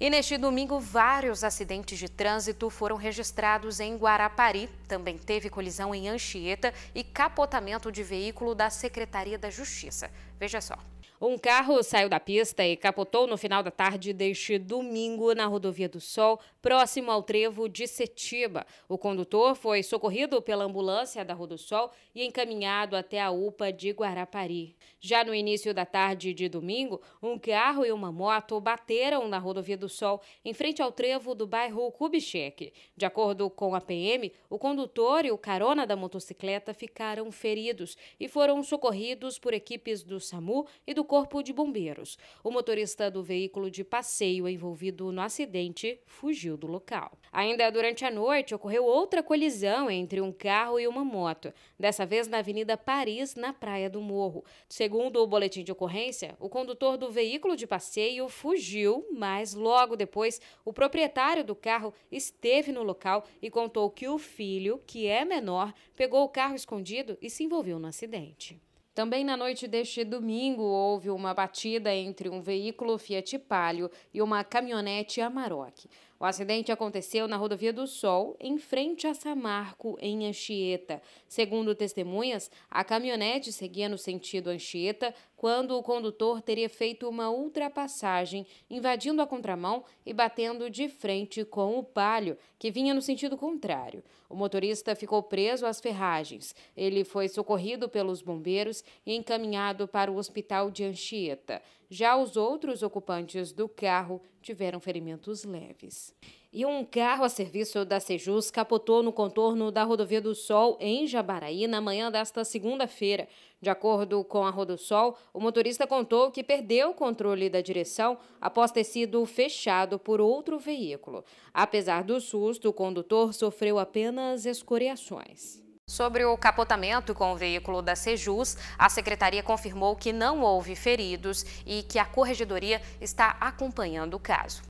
E neste domingo, vários acidentes de trânsito foram registrados em Guarapari. Também teve colisão em Anchieta e capotamento de veículo da Secretaria da Justiça. Veja só. Um carro saiu da pista e capotou no final da tarde deste domingo na Rodovia do Sol, próximo ao trevo de Setiba. O condutor foi socorrido pela ambulância da Rodosol e encaminhado até a UPA de Guarapari. Já no início da tarde de domingo, um carro e uma moto bateram na Rodovia do Sol, em frente ao trevo do bairro Kubitschek. De acordo com a PM, o condutor e o carona da motocicleta ficaram feridos e foram socorridos por equipes do SAMU e do Corpo de Bombeiros. O motorista do veículo de passeio envolvido no acidente fugiu do local. Ainda durante a noite, ocorreu outra colisão entre um carro e uma moto, dessa vez na Avenida Paris, na Praia do Morro. Segundo o boletim de ocorrência, o condutor do veículo de passeio fugiu, mas logo depois o proprietário do carro esteve no local e contou que o filho, que é menor, pegou o carro escondido e se envolveu no acidente. Também na noite deste domingo houve uma batida entre um veículo Fiat Palio e uma caminhonete Amarok. O acidente aconteceu na rodovia do Sol, em frente a Samarco, em Anchieta. Segundo testemunhas, a caminhonete seguia no sentido Anchieta quando o condutor teria feito uma ultrapassagem, invadindo a contramão e batendo de frente com o palio, que vinha no sentido contrário. O motorista ficou preso às ferragens. Ele foi socorrido pelos bombeiros e encaminhado para o hospital de Anchieta. Já os outros ocupantes do carro tiveram ferimentos leves. E um carro a serviço da Sejus capotou no contorno da Rodovia do Sol, em Jabaraí, na manhã desta segunda-feira. De acordo com a Rodosol, o motorista contou que perdeu o controle da direção após ter sido fechado por outro veículo. Apesar do susto, o condutor sofreu apenas escoriações. Sobre o capotamento com o veículo da Sejus, a secretaria confirmou que não houve feridos e que a corregedoria está acompanhando o caso.